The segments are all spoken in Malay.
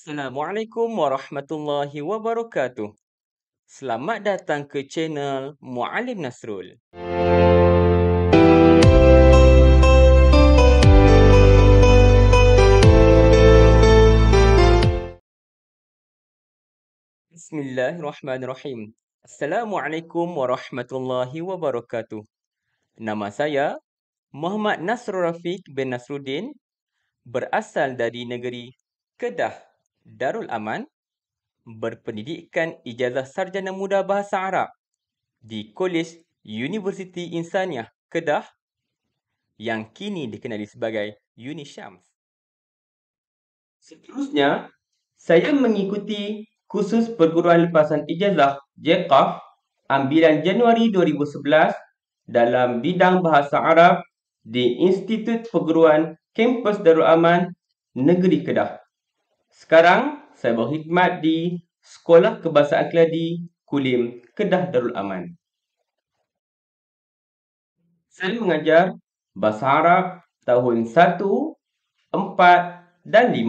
Assalamualaikum warahmatullahi wabarakatuh. Selamat datang ke channel Mualim Nasrul. Bismillahirrahmanirrahim. Assalamualaikum warahmatullahi wabarakatuh. Nama saya Muhammad Nasrul Rafiq bin Nasrudin, berasal dari negeri Kedah. Darul Aman berpendidikan ijazah sarjana muda bahasa Arab di Kolej Universiti Insaniah Kedah yang kini dikenali sebagai Uni Syams. Seterusnya, saya mengikuti kursus perguruan lepasan ijazah JEQAF ambilan Januari 2011 dalam bidang bahasa Arab di Institut Perguruan Kampus Darul Aman Negeri Kedah. Sekarang, saya berkhidmat di Sekolah Kebangsaan Keladi, Kulim, Kedah Darul Aman. Saya mengajar Bahasa Arab tahun 1, 4 dan 5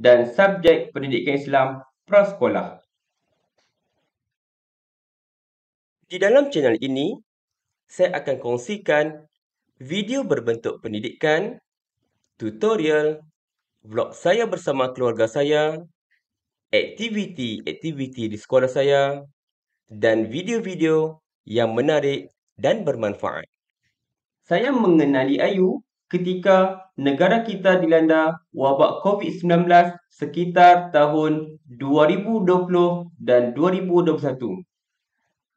dan subjek pendidikan Islam prasekolah. Di dalam channel ini, saya akan kongsikan video berbentuk pendidikan, tutorial vlog saya bersama keluarga saya, aktiviti-aktiviti di sekolah saya, dan video-video yang menarik dan bermanfaat. Saya mengenali Ayu ketika negara kita dilanda wabak COVID-19 sekitar tahun 2020 dan 2021.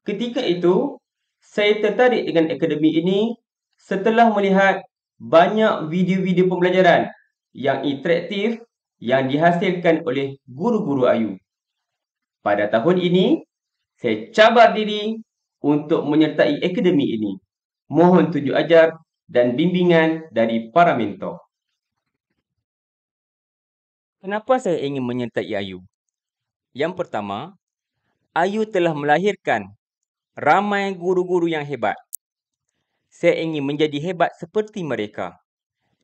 Ketika itu, saya tertarik dengan akademi ini setelah melihat banyak video-video pembelajaran yang interaktif yang dihasilkan oleh guru-guru Ayu. Pada tahun ini, saya cabar diri untuk menyertai akademi ini. Mohon tunjuk ajar dan bimbingan dari para mentor. Kenapa saya ingin menyertai Ayu? Yang pertama, Ayu telah melahirkan ramai guru-guru yang hebat. Saya ingin menjadi hebat seperti mereka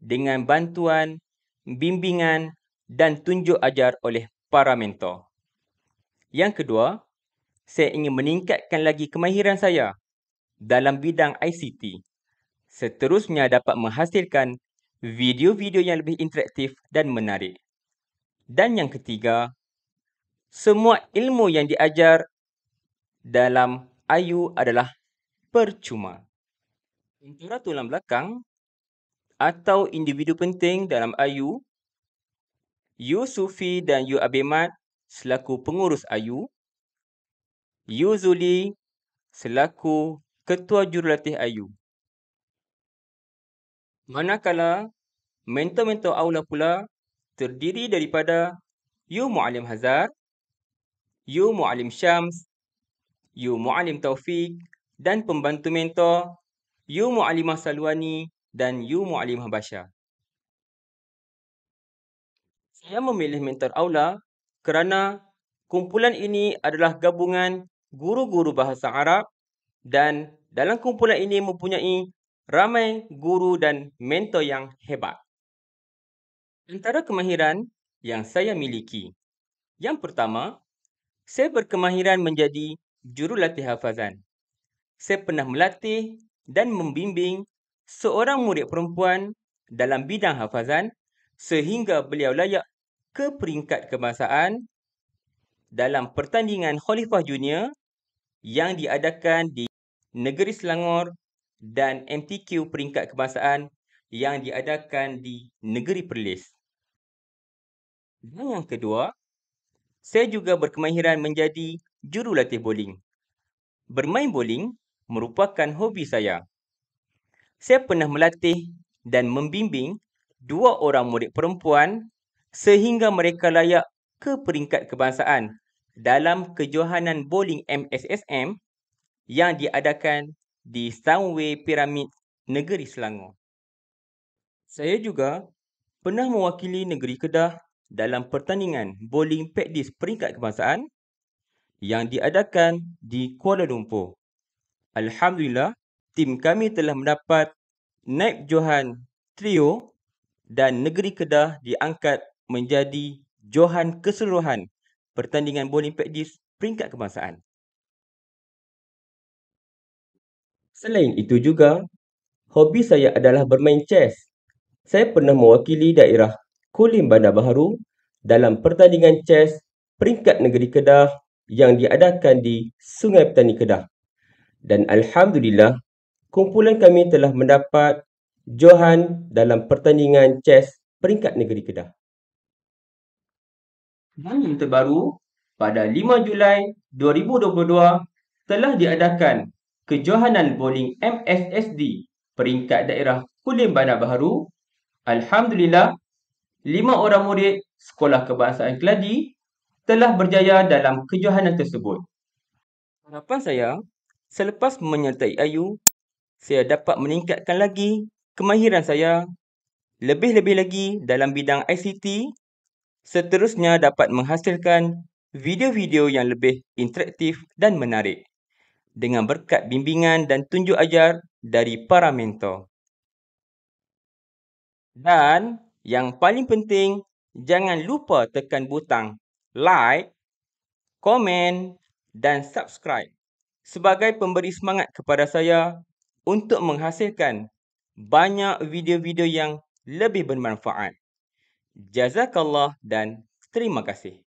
dengan bantuan bimbingan dan tunjuk ajar oleh para mentor. Yang kedua, saya ingin meningkatkan lagi kemahiran saya dalam bidang ICT. Seterusnya dapat menghasilkan video-video yang lebih interaktif dan menarik. Dan yang ketiga, semua ilmu yang diajar dalam IU adalah percuma. Untuk ratulan belakang, atau individu penting dalam Ayu, Yu Sufi dan Yu Abimad selaku pengurus Ayu, Yu Zuli selaku ketua jurulatih Ayu. Manakala, mentor-mentor aula pula terdiri daripada Yu Mu'alim Hazar, Yu Mu'alim Syams, Yu Mu'alim Taufik dan pembantu mentor Yu Mu'alimah Salwani dan you mu'alimah bashar. Saya memilih mentor aula kerana kumpulan ini adalah gabungan guru-guru bahasa Arab dan dalam kumpulan ini mempunyai ramai guru dan mentor yang hebat. Antara kemahiran yang saya miliki. Yang pertama, saya berkemahiran menjadi jurulatih hafazan. Saya pernah melatih dan membimbing seorang murid perempuan dalam bidang hafazan sehingga beliau layak ke peringkat kebangsaan dalam pertandingan Khalifah Junior yang diadakan di Negeri Selangor dan MTQ peringkat kebangsaan yang diadakan di Negeri Perlis. Dan yang kedua, saya juga berkemahiran menjadi jurulatih bowling. Bermain bowling merupakan hobi saya saya pernah melatih dan membimbing dua orang murid perempuan sehingga mereka layak ke peringkat kebangsaan dalam kejohanan bowling MSSM yang diadakan di Stanway Pyramid Negeri Selangor. Saya juga pernah mewakili negeri Kedah dalam pertandingan bowling paddis peringkat kebangsaan yang diadakan di Kuala Lumpur. Alhamdulillah, tim kami telah mendapat Naib Johan Trio dan Negeri Kedah diangkat menjadi Johan Keseluruhan pertandingan bowling practice peringkat kebangsaan. Selain itu juga, hobi saya adalah bermain chess. Saya pernah mewakili daerah Kulim Bandar Baharu dalam pertandingan chess peringkat negeri Kedah yang diadakan di Sungai Petani Kedah. Dan Alhamdulillah, kumpulan kami telah mendapat Johan dalam pertandingan chess peringkat negeri Kedah. Dan yang terbaru, pada 5 Julai 2022 telah diadakan kejohanan bowling MSSD peringkat daerah Kulim Bandar Baharu. Alhamdulillah, 5 orang murid Sekolah Kebangsaan Keladi telah berjaya dalam kejohanan tersebut. Harapan saya, selepas menyertai Ayu saya dapat meningkatkan lagi kemahiran saya lebih-lebih lagi dalam bidang ICT seterusnya dapat menghasilkan video-video yang lebih interaktif dan menarik dengan berkat bimbingan dan tunjuk ajar dari para mentor. Dan yang paling penting, jangan lupa tekan butang like, komen dan subscribe sebagai pemberi semangat kepada saya untuk menghasilkan banyak video-video yang lebih bermanfaat. Jazakallah dan terima kasih.